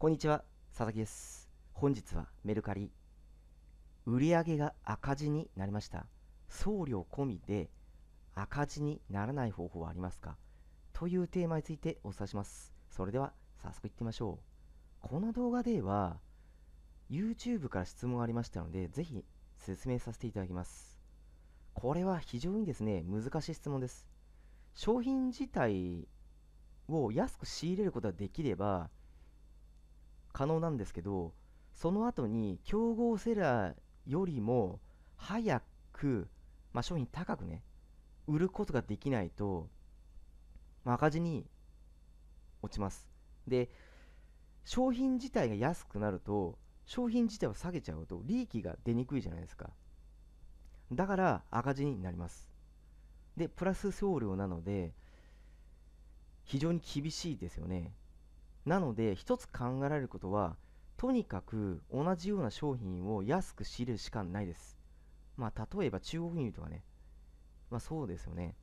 こんにちは、佐々木です。本日はメルカリ、売上が赤字になりました。送料込みで赤字にならない方法はありますかというテーマについてお伝えします。それでは早速いってみましょう。この動画では YouTube から質問がありましたので、ぜひ説明させていただきます。これは非常にですね、難しい質問です。商品自体を安く仕入れることができれば可能なんですけどその後に競合セラーよりも早く、まあ、商品高くね売ることができないと、まあ、赤字に落ちますで商品自体が安くなると商品自体を下げちゃうと利益が出にくいじゃないですかだから赤字になりますでプラス送料なので非常に厳しいですよねなので一つ考えられることはとにかく同じような商品を安く仕入れるしかないです。まあ例えば中国輸入とかね。まあそうですよね。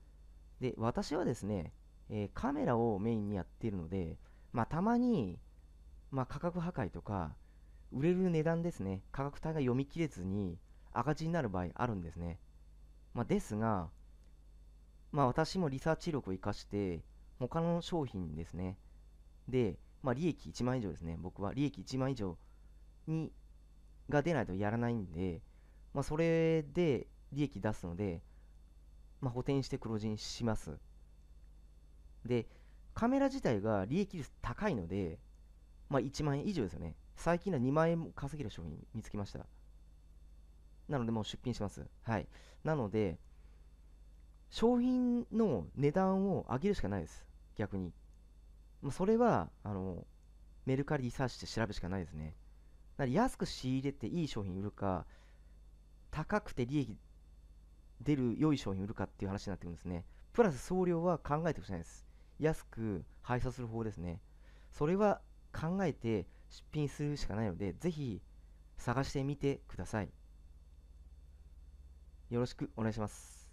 で、私はですね、えー、カメラをメインにやっているので、まあたまに、まあ、価格破壊とか、売れる値段ですね、価格帯が読み切れずに赤字になる場合あるんですね。まあ、ですが、まあ私もリサーチ力を活かして、他の商品ですね。で、まあ、利益1万以上ですね。僕は利益1万以上にが出ないとやらないんで、まあ、それで利益出すので、まあ、補填して黒字にします。で、カメラ自体が利益率高いので、まあ、1万円以上ですよね。最近は2万円稼げる商品見つけました。なので、もう出品します。はい。なので、商品の値段を上げるしかないです。逆に。まそれはあのメルカリリサーチして調べるしかないですね。だ安く仕入れていい商品売るか、高くて利益出る良い商品売るかっていう話になってくるんですね。プラス送料は考えてほしいです。安く配送する方法ですね。それは考えて出品するしかないので、ぜひ探してみてください。よろしくお願いします。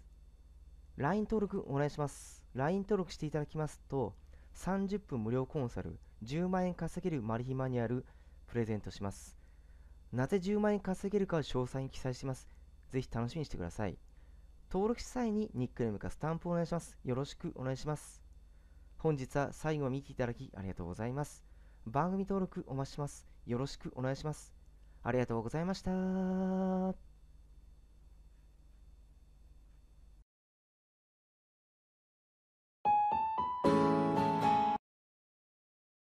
LINE 登録お願いします。LINE 登録していただきますと、30分無料コンサル10万円稼げるマル秘マニュアルプレゼントしますなぜ10万円稼げるかを詳細に記載しますぜひ楽しみにしてください登録した際にニックネームかスタンプお願いしますよろしくお願いします本日は最後まで見ていただきありがとうございます番組登録お待ちしますよろしくお願いしますありがとうございました